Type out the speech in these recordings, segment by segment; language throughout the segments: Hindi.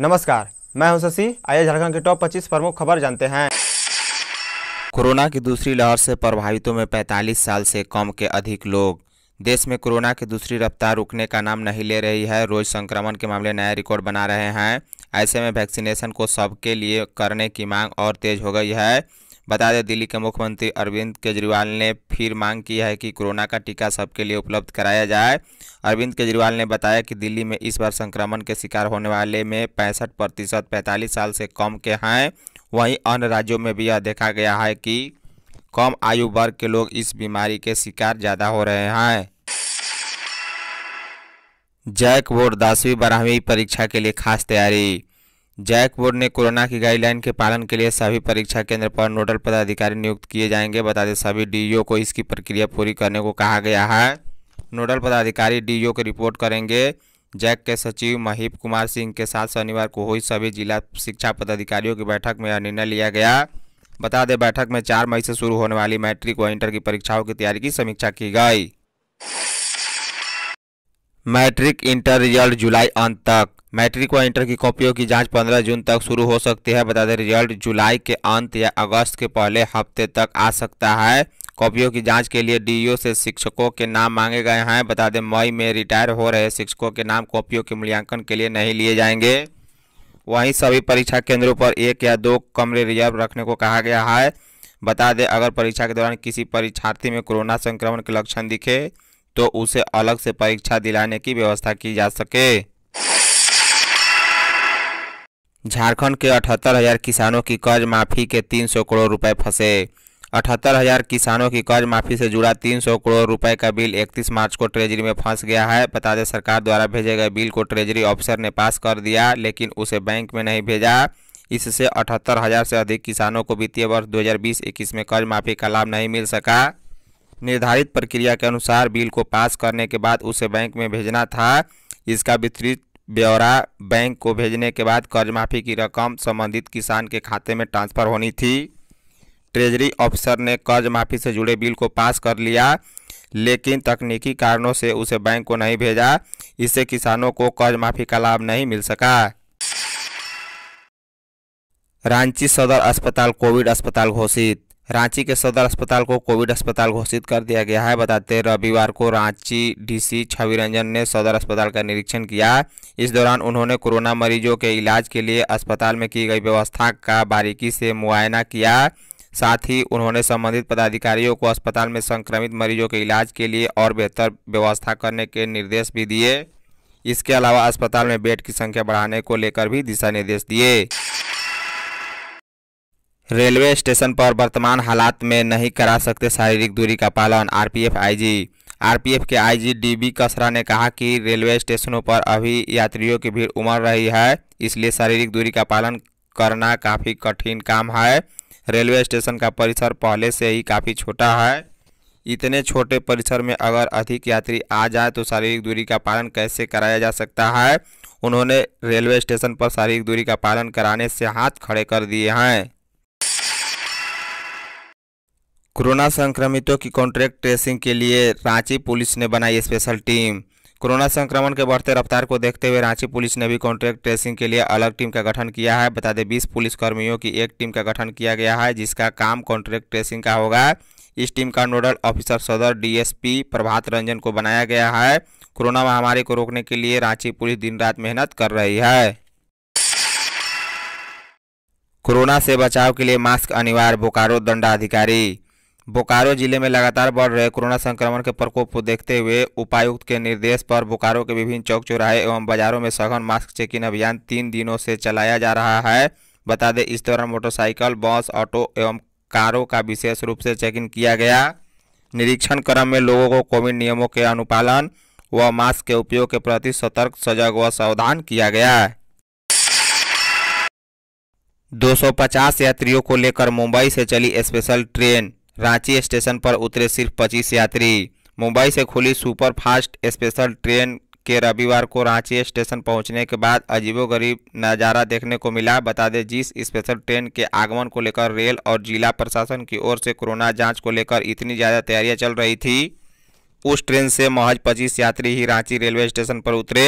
नमस्कार मैं हूं शशि आइए झारखंड के टॉप 25 प्रमुख खबर जानते हैं कोरोना की दूसरी लहर से प्रभावितों में 45 साल से कम के अधिक लोग देश में कोरोना की दूसरी रफ्तार रुकने का नाम नहीं ले रही है रोज संक्रमण के मामले नया रिकॉर्ड बना रहे हैं ऐसे में वैक्सीनेशन को सबके लिए करने की मांग और तेज हो गई है बता दें दिल्ली के मुख्यमंत्री अरविंद केजरीवाल ने फिर मांग की है कि कोरोना का टीका सबके लिए उपलब्ध कराया जाए अरविंद केजरीवाल ने बताया कि दिल्ली में इस बार संक्रमण के शिकार होने वाले में पैंसठ प्रतिशत पैंतालीस साल से कम के हैं वहीं अन्य राज्यों में भी यह देखा गया है कि कम आयु वर्ग के लोग इस बीमारी के शिकार ज़्यादा हो रहे हैं जैक बोर्ड दसवीं बारहवीं परीक्षा के लिए खास तैयारी जैक बोर्ड ने कोरोना की गाइडलाइन के पालन के लिए सभी परीक्षा केंद्र पर नोडल पदाधिकारी नियुक्त किए जाएंगे बता दें सभी डीईओ को इसकी प्रक्रिया पूरी करने को कहा गया है नोडल पदाधिकारी डीईओ की रिपोर्ट करेंगे जैक के सचिव महीप कुमार सिंह के साथ शनिवार को हुई सभी जिला शिक्षा पदाधिकारियों की बैठक में यह निर्णय लिया गया बता दें बैठक में चार मई से शुरू होने वाली मैट्रिक व इंटर की परीक्षाओं की तैयारी की समीक्षा की गई मैट्रिक इंटर रिजल्ट जुलाई अंत तक मैट्रिक व इंटर की कॉपियों की जांच 15 जून तक शुरू हो सकती है बता दें रिजल्ट जुलाई के अंत या अगस्त के पहले हफ्ते तक आ सकता है कॉपियों की जांच के लिए डीईओ से शिक्षकों के नाम मांगे गए हैं बता दें मई में रिटायर हो रहे शिक्षकों के नाम कॉपियों के मूल्यांकन के लिए नहीं लिए जाएंगे वहीं सभी परीक्षा केंद्रों पर एक या दो कमरे रिजर्व रखने को कहा गया है बता दें अगर परीक्षा के दौरान किसी परीक्षार्थी में कोरोना संक्रमण के लक्षण दिखे तो उसे अलग से परीक्षा दिलाने की व्यवस्था की जा सके झारखंड के अठहत्तर हजार किसानों की कर्ज माफी के तीन सौ करोड़ रुपए फंसे अठहत्तर हजार किसानों की कर्ज माफी से जुड़ा तीन सौ करोड़ रुपए का बिल 31 मार्च को ट्रेजरी में फंस गया है बता दें सरकार द्वारा भेजे गए बिल को ट्रेजरी ऑफिसर ने पास कर दिया लेकिन उसे बैंक में नहीं भेजा इससे अठहत्तर हजार से अधिक किसानों को वित्तीय वर्ष 2020 हजार में कर्ज माफी का लाभ नहीं मिल सका निर्धारित प्रक्रिया के अनुसार बिल को पास करने के बाद उसे बैंक में भेजना था इसका विस्तृत ब्यौरा बैंक को भेजने के बाद कर्ज माफी की रकम संबंधित किसान के खाते में ट्रांसफर होनी थी ट्रेजरी ऑफिसर ने कर्ज माफी से जुड़े बिल को पास कर लिया लेकिन तकनीकी कारणों से उसे बैंक को नहीं भेजा इससे किसानों को कर्ज माफी का लाभ नहीं मिल सका रांची सदर अस्पताल कोविड अस्पताल घोषित रांची के सदर अस्पताल को कोविड अस्पताल घोषित कर दिया गया है बताते रविवार को रांची डीसी छवि रंजन ने सदर अस्पताल का निरीक्षण किया इस दौरान उन्होंने कोरोना मरीजों के इलाज के लिए अस्पताल में की गई व्यवस्था का बारीकी से मुआयना किया साथ ही उन्होंने संबंधित पदाधिकारियों को अस्पताल में संक्रमित मरीजों के इलाज के लिए और बेहतर व्यवस्था करने के निर्देश भी दिए इसके अलावा अस्पताल में बेड की संख्या बढ़ाने को लेकर भी दिशा निर्देश दिए रेलवे स्टेशन पर वर्तमान हालात में नहीं करा सकते शारीरिक दूरी का पालन आरपीएफ आईजी आरपीएफ के आईजी डीबी कसरा ने कहा कि रेलवे स्टेशनों पर अभी यात्रियों की भीड़ उमड़ रही है इसलिए शारीरिक दूरी का पालन करना काफ़ी कठिन काम है रेलवे स्टेशन का परिसर पहले से ही काफ़ी छोटा है इतने छोटे परिसर में अगर अधिक यात्री आ जाए तो शारीरिक दूरी का पालन कैसे कराया जा सकता है उन्होंने रेलवे स्टेशन पर शारीरिक दूरी का पालन कराने से हाथ खड़े कर दिए हैं कोरोना संक्रमितों की कॉन्ट्रैक्ट ट्रेसिंग के लिए रांची पुलिस ने बनाई स्पेशल टीम कोरोना संक्रमण के बढ़ते रफ्तार को देखते हुए रांची पुलिस ने भी कॉन्ट्रैक्ट ट्रेसिंग के लिए अलग टीम का गठन किया है बता दें बीस पुलिसकर्मियों की एक टीम का गठन किया गया है जिसका काम कॉन्ट्रैक्ट ट्रेसिंग का होगा इस टीम का नोडल ऑफिसर सदर डी प्रभात रंजन को बनाया गया है कोरोना महामारी को रोकने के लिए रांची पुलिस दिन रात मेहनत कर रही है कोरोना से बचाव के लिए मास्क अनिवार्य बोकारो दंडाधिकारी बोकारो जिले में लगातार बढ़ रहे कोरोना संक्रमण के प्रकोप को देखते हुए उपायुक्त के निर्देश पर बोकारो के विभिन्न चौक चौराहे एवं बाजारों में सघन मास्क चेकिंग अभियान तीन दिनों से चलाया जा रहा है बता दें इस दौरान मोटरसाइकिल बस ऑटो एवं कारों का विशेष रूप से चेकिंग किया गया निरीक्षण क्रम में लोगों को कोविड नियमों के अनुपालन व मास्क के उपयोग के प्रति सतर्क सजग व सावधान किया गया 250 यात्रियों को लेकर मुंबई से चली स्पेशल ट्रेन रांची स्टेशन पर उतरे सिर्फ पच्चीस यात्री मुंबई से खुली सुपरफास्ट स्पेशल ट्रेन के रविवार को रांची स्टेशन पहुंचने के बाद अजीबोगरीब नज़ारा देखने को मिला बता दें जिस स्पेशल ट्रेन के आगमन को लेकर रेल और जिला प्रशासन की ओर से कोरोना जांच को लेकर इतनी ज़्यादा तैयारियां चल रही थी उस ट्रेन से महज 25 यात्री ही रांची रेलवे स्टेशन पर उतरे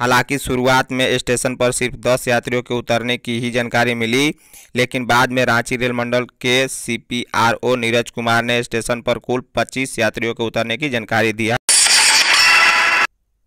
हालांकि शुरुआत में स्टेशन पर सिर्फ 10 यात्रियों के उतरने की ही जानकारी मिली लेकिन बाद में रांची रेल मंडल के सीपीआरओ नीरज कुमार ने स्टेशन पर कुल 25 यात्रियों के उतरने की जानकारी दिया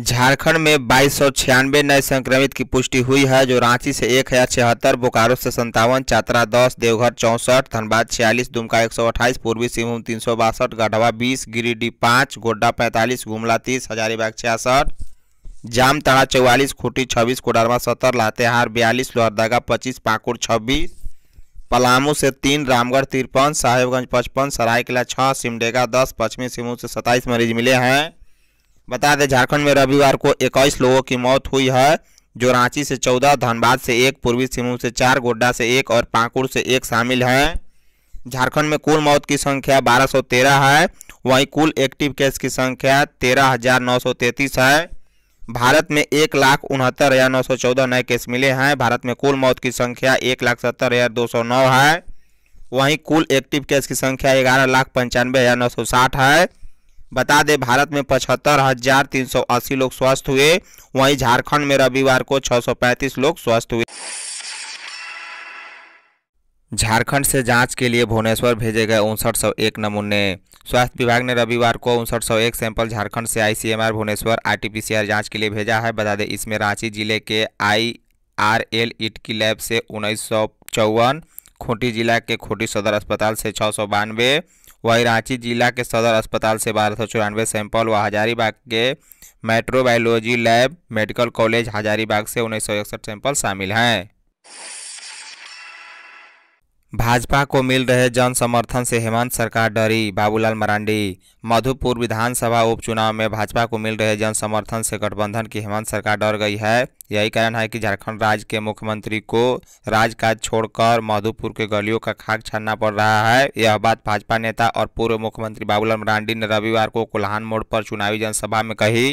झारखंड में बाईस नए संक्रमित की पुष्टि हुई है जो रांची से एक हज़ार छिहत्तर बोकारो से संतावन चात्रा दस देवघर चौंसठ धनबाद छियालीस दुमका एक सौ अट्ठाईस पूर्वी सिंहभूम तीन सौ बासठ गढ़वा बीस गिरिडीह पाँच गोड्डा पैंतालीस गुमला तीस हजारीबाग छियासठ जामताड़ा चौवालीस खूटी छब्बीस कोडरमा सत्तर लातेहार बयालीस लोहरदगा पच्चीस पाकुड़ छब्बीस पलामू से तीन रामगढ़ तिरपन साहेबगंज पचपन सरायकला छः सिमडेगा दस पश्चिमी सिंहभूम से सत्ताईस मरीज मिले हैं बता दें झारखंड में रविवार को इक्कीस लोगों की मौत हुई है जो रांची से चौदह धनबाद से एक पूर्वी सिंहभूम से चार गोड्डा से एक और पाकुड़ से एक शामिल हैं झारखंड में कुल मौत की संख्या 1213 है वहीं कुल एक्टिव केस की संख्या 13,933 है भारत में एक लाख उनहत्तर हज़ार नौ सौ चौदह नए केस मिले हैं भारत में कुल मौत की संख्या एक लाख सत्तर हज़ार दो सौ नौ है वहीं कुल एक्टिव केस की संख्या ग्यारह लाख पंचानवे हज़ार नौ सौ साठ है बता दें भारत में पचहत्तर हज़ार तीन सौ अस्सी लोग स्वस्थ हुए वहीं झारखंड में रविवार को छः सौ पैंतीस लोग स्वस्थ हुए झारखंड से जांच के लिए भुवनेश्वर भेजे गए उनसठ सौ एक नमूने स्वास्थ्य विभाग ने रविवार को उनसठ सौ एक सैंपल झारखंड से आईसीएमआर भुवनेश्वर आरटीपीसीआर जांच के लिए भेजा है बता दें इसमें रांची जिले के आईआरएल इटकी लैब से उन्नीस सौ चौवन खूंटी जिला के खूंटी सदर अस्पताल से छः सौ बानवे वहीं रांची जिला के सदर अस्पताल से बारह सौ चौरानवे सैंपल व हजारीबाग के microbiology lab medical college Hazaribagh से उन्नीस सौ इकसठ सैंपल शामिल हैं भाजपा को मिल रहे जन समर्थन से हेमंत सरकार डरी बाबूलाल मरांडी मधुपुर विधानसभा उपचुनाव में भाजपा को मिल रहे जन समर्थन से गठबंधन की हेमंत सरकार डर गई है यही कारण है कि झारखंड राज्य के मुख्यमंत्री को राजकाज छोड़कर मधुपुर के गलियों का खाक छानना पड़ रहा है यह बात भाजपा नेता और पूर्व मुख्यमंत्री बाबूलाल मरांडी ने रविवार को कोल्हान मोड़ पर चुनावी जनसभा में कही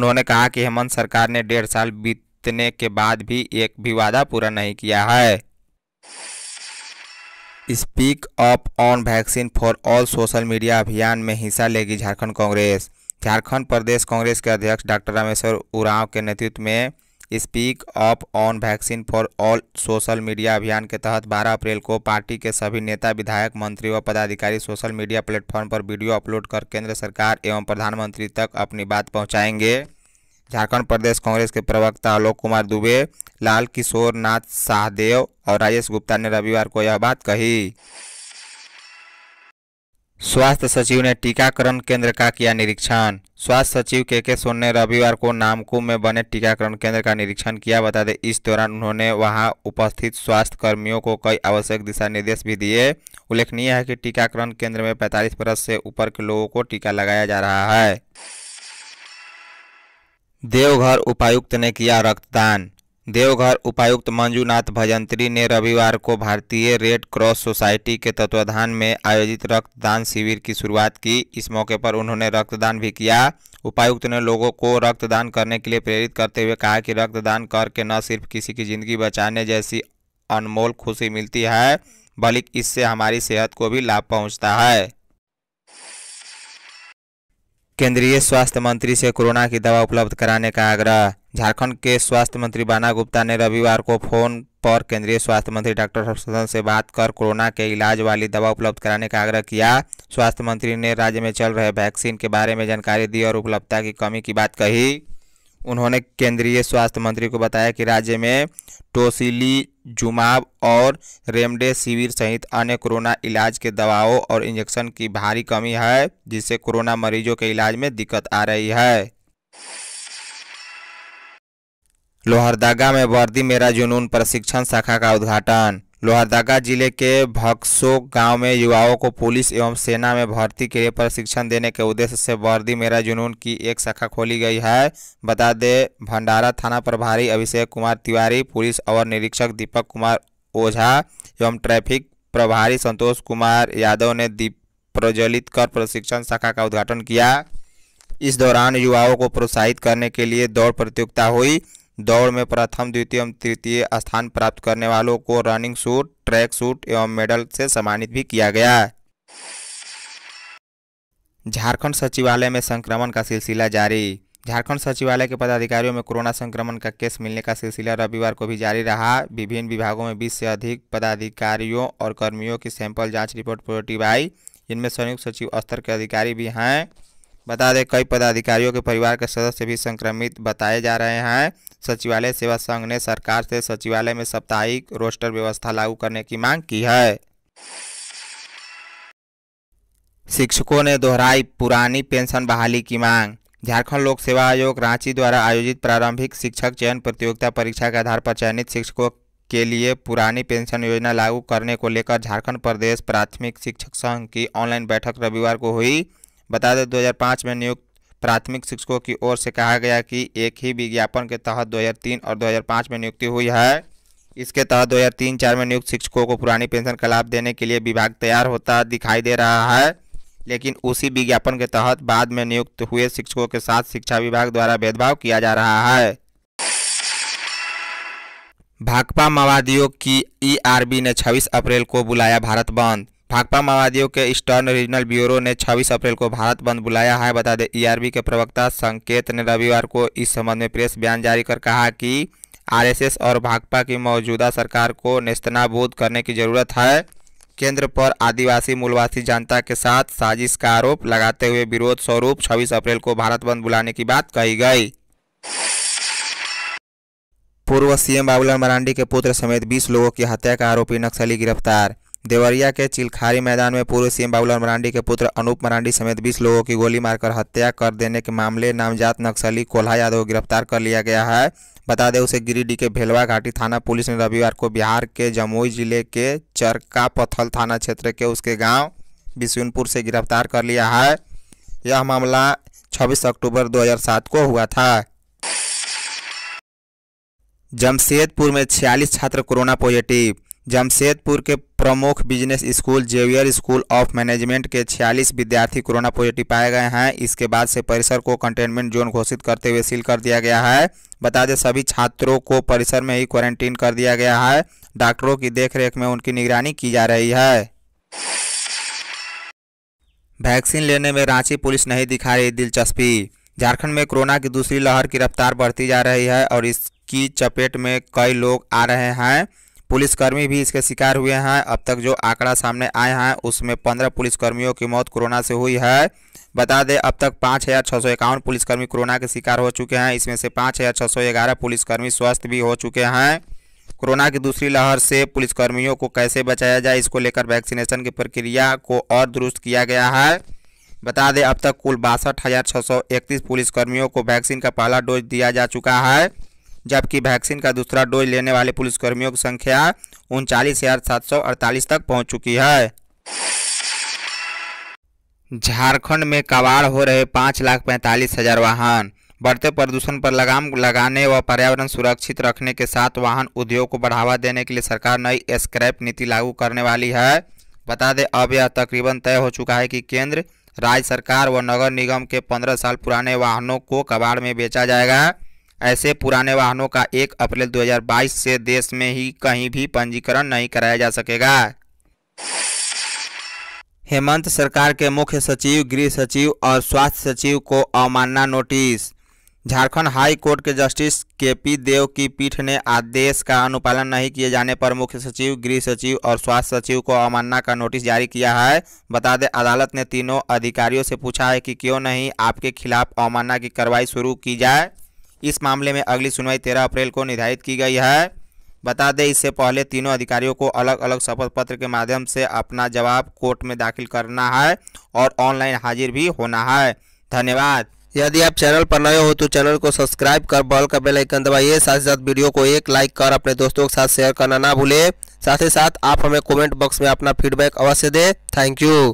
उन्होंने कहा कि हेमंत सरकार ने डेढ़ साल बीतने के बाद भी एक भी वादा पूरा नहीं किया है speak up on vaccine for all social media अभियान में हिस्सा लेगी झारखंड कांग्रेस झारखंड प्रदेश कांग्रेस के अध्यक्ष डॉक्टर रामेश्वर उरांव के नेतृत्व में speak up on vaccine for all social media अभियान के तहत 12 अप्रैल को पार्टी के सभी नेता विधायक मंत्री व पदाधिकारी सोशल मीडिया प्लेटफॉर्म पर वीडियो अपलोड कर केंद्र सरकार एवं प्रधानमंत्री तक अपनी बात पहुँचाएंगे झारखंड प्रदेश कांग्रेस के प्रवक्ता आलोक कुमार दुबे लाल किशोर नाथ शाहदेव और राजेश गुप्ता ने रविवार को यह बात कही स्वास्थ्य सचिव ने टीकाकरण केंद्र का किया निरीक्षण स्वास्थ्य सचिव के के सोन ने रविवार को नामकुम में बने टीकाकरण केंद्र का निरीक्षण किया बता दें इस दौरान उन्होंने वहां उपस्थित स्वास्थ्य कर्मियों को कई आवश्यक दिशा निर्देश भी दिए उल्लेखनीय है कि टीकाकरण केंद्र में 45 वर्ष से ऊपर के लोगों को टीका लगाया जा रहा है देवघर उपायुक्त ने किया रक्तदान देवघर उपायुक्त मंजूनाथ भजंत्री ने रविवार को भारतीय रेड क्रॉस सोसाइटी के तत्वाधान में आयोजित रक्तदान शिविर की शुरुआत की इस मौके पर उन्होंने रक्तदान भी किया उपायुक्त ने लोगों को रक्तदान करने के लिए प्रेरित करते हुए कहा कि रक्तदान करके न सिर्फ किसी की ज़िंदगी बचाने जैसी अनमोल खुशी मिलती है बल्कि इससे हमारी सेहत को भी लाभ पहुँचता है केंद्रीय स्वास्थ्य मंत्री से कोरोना की दवा उपलब्ध कराने का आग्रह झारखंड के स्वास्थ्य मंत्री बाना गुप्ता ने रविवार को फोन पर केंद्रीय स्वास्थ्य मंत्री डॉक्टर हर्षवर्धन से बात कर कोरोना के इलाज वाली दवा उपलब्ध कराने का आग्रह किया स्वास्थ्य मंत्री ने राज्य में चल रहे वैक्सीन के बारे में जानकारी दी और उपलब्धता की कमी की बात कही उन्होंने केंद्रीय स्वास्थ्य मंत्री को बताया कि राज्य में टोसिली जुमाब और रेमडेसिविर सहित अन्य कोरोना इलाज के दवाओं और इंजेक्शन की भारी कमी है जिससे कोरोना मरीजों के इलाज में दिक्कत आ रही है लोहरदगा में वर्दी मेरा जुनून प्रशिक्षण शाखा का उद्घाटन लोहरदगा जिले के भक्सो गांव में युवाओं को पुलिस एवं सेना में भर्ती के लिए प्रशिक्षण देने के उद्देश्य से वर्दी मेरा जुनून की एक शाखा खोली गई है बता दें भंडारा थाना प्रभारी अभिषेक कुमार तिवारी पुलिस अवर निरीक्षक दीपक कुमार ओझा एवं ट्रैफिक प्रभारी संतोष कुमार यादव ने दीप प्रज्वलित कर प्रशिक्षण शाखा का उद्घाटन किया इस दौरान युवाओं को प्रोत्साहित करने के लिए दौड़ प्रतियोगिता हुई दौड़ में प्रथम द्वितीय एवं तृतीय स्थान प्राप्त करने वालों को रनिंग सूट ट्रैक सूट एवं मेडल से सम्मानित भी किया गया झारखंड सचिवालय में संक्रमण का सिलसिला जारी झारखंड सचिवालय के पदाधिकारियों में कोरोना संक्रमण का केस मिलने का सिलसिला रविवार को भी जारी रहा विभिन्न विभागों में 20 से अधिक पदाधिकारियों और कर्मियों की सैंपल जांच रिपोर्ट पॉजिटिव आई इनमें संयुक्त सचिव स्तर के अधिकारी भी हैं बता दें कई पदाधिकारियों के परिवार के सदस्य भी संक्रमित बताए जा रहे हैं सचिवालय सेवा संघ ने सरकार से सचिवालय में साप्ताहिक रोस्टर व्यवस्था लागू करने की मांग की है शिक्षकों ने दोहराई पुरानी पेंशन बहाली की मांग झारखंड लोक सेवा आयोग रांची द्वारा आयोजित प्रारंभिक शिक्षक चयन प्रतियोगिता परीक्षा के आधार पर चयनित शिक्षकों के लिए पुरानी पेंशन योजना लागू करने को लेकर झारखंड प्रदेश प्राथमिक शिक्षक संघ की ऑनलाइन बैठक रविवार को हुई बता दें दो में नियुक्त प्राथमिक शिक्षकों की ओर से कहा गया कि एक ही विज्ञापन के तहत 2003 और 2005 में नियुक्ति हुई है इसके तहत 2003-4 में नियुक्त शिक्षकों को पुरानी पेंशन का लाभ देने के लिए विभाग तैयार होता दिखाई दे रहा है लेकिन उसी विज्ञापन के तहत बाद में नियुक्त हुए शिक्षकों के साथ शिक्षा विभाग द्वारा भेदभाव किया जा रहा है भाकपा माओवादियों की ईआरबी ने 26 अप्रैल को बुलाया भारत बंद भाकपा माओवादियों के ईस्टर्न रीजनल ब्यूरो ने 26 अप्रैल को भारत बंद बुलाया है बता दें ईआरबी e के प्रवक्ता संकेत ने रविवार को इस संबंध में प्रेस बयान जारी कर कहा कि आरएसएस और भाकपा की मौजूदा सरकार को नेस्तनाबूद करने की ज़रूरत है केंद्र पर आदिवासी मूलवासी जनता के साथ साजिश का आरोप लगाते हुए विरोध स्वरूप छब्बीस अप्रैल को भारत बंद बुलाने की बात कही गई पूर्व सीएम बाबूलाल मरांडी के पुत्र समेत 20 लोगों की हत्या का आरोपी नक्सली गिरफ्तार देवरिया के चिलखारी मैदान में पूर्व सीएम बाबूलाल मरांडी के पुत्र अनूप मरांडी समेत 20 लोगों की गोली मारकर हत्या कर देने के मामले नामजात नक्सली कोल्हा यादव को गिरफ्तार कर लिया गया है बता दें उसे गिरिडीह के भेलवा घाटी थाना पुलिस ने रविवार को बिहार के जमुई जिले के चरका पथल थाना क्षेत्र के उसके गाँव बिशुनपुर से गिरफ्तार कर लिया है यह मामला छब्बीस अक्टूबर दो को हुआ था जमशेदपुर में छियालीस छात्र कोरोना पॉजिटिव जमशेदपुर के प्रमुख business school Xavier school of management के 46 विद्यार्थी कोरोना पॉजिटिव पाए गए हैं इसके बाद से परिसर को कंटेनमेंट जोन घोषित करते हुए सील कर दिया गया है बता दें सभी छात्रों को परिसर में ही क्वारंटीन कर दिया गया है डॉक्टरों की देखरेख में उनकी निगरानी की जा रही है वैक्सीन लेने में रांची पुलिस नहीं दिखा रही दिलचस्पी झारखंड में कोरोना की दूसरी लहर की रफ्तार बढ़ती जा रही है और इसकी चपेट में कई लोग आ रहे हैं पुलिसकर्मी भी इसके शिकार हुए हैं अब तक जो आंकड़ा सामने आए हैं उसमें पंद्रह पुलिसकर्मियों की मौत कोरोना से हुई है बता दें अब तक पाँच हज़ार छः सौ इक्यावन पुलिसकर्मी कोरोना के शिकार हो चुके हैं इसमें से पाँच हज़ार छः सौ ग्यारह पुलिसकर्मी स्वस्थ भी हो चुके हैं कोरोना की दूसरी लहर से पुलिसकर्मियों को कैसे बचाया जाए इसको लेकर वैक्सीनेशन की प्रक्रिया को और दुरुस्त किया गया है बता दें अब तक कुल बासठ हज़ार छः सौ इकतीस पुलिसकर्मियों को वैक्सीन का पहला डोज दिया जा चुका है जबकि वैक्सीन का दूसरा डोज लेने वाले पुलिसकर्मियों की संख्या उनचालीस हज़ार सात सौ अड़तालीस तक पहुंच चुकी है झारखंड में कबाड़ हो रहे पाँच लाख पैंतालीस हज़ार वाहन बढ़ते प्रदूषण पर लगाम लगाने व पर्यावरण सुरक्षित रखने के साथ वाहन उद्योग को बढ़ावा देने के लिए सरकार नई स्क्रैप नीति लागू करने वाली है बता दें अब यह तकरीबन तय हो चुका है कि केंद्र राज्य सरकार व नगर निगम के पंद्रह साल पुराने वाहनों को कबाड़ में बेचा जाएगा ऐसे पुराने वाहनों का 1 अप्रैल 2022 से देश में ही कहीं भी पंजीकरण नहीं कराया जा सकेगा हेमंत सरकार के मुख्य सचिव गृह सचिव और स्वास्थ्य सचिव को अवमानना नोटिस झारखंड हाई कोर्ट के जस्टिस के पी देव की पीठ ने आदेश का अनुपालन नहीं किए जाने पर मुख्य सचिव गृह सचिव और स्वास्थ्य सचिव को अवमानना का नोटिस जारी किया है बता दें अदालत ने तीनों अधिकारियों से पूछा है कि क्यों नहीं आपके खिलाफ अवमानना की कार्रवाई शुरू की जाए इस मामले में अगली सुनवाई तेरह अप्रैल को निर्धारित की गई है बता दें इससे पहले तीनों अधिकारियों को अलग अलग शपथ पत्र के माध्यम से अपना जवाब कोर्ट में दाखिल करना है और ऑनलाइन हाजिर भी होना है धन्यवाद यदि आप चैनल पर नए हो तो चैनल को सब्सक्राइब कर बॉल का बेल आइकन दबाइए साथ ही साथ वीडियो को एक लाइक कर अपने दोस्तों के साथ शेयर करना ना भूलें साथ ही साथ आप हमें कमेंट बॉक्स में अपना फीडबैक अवश्य दें थैंक यू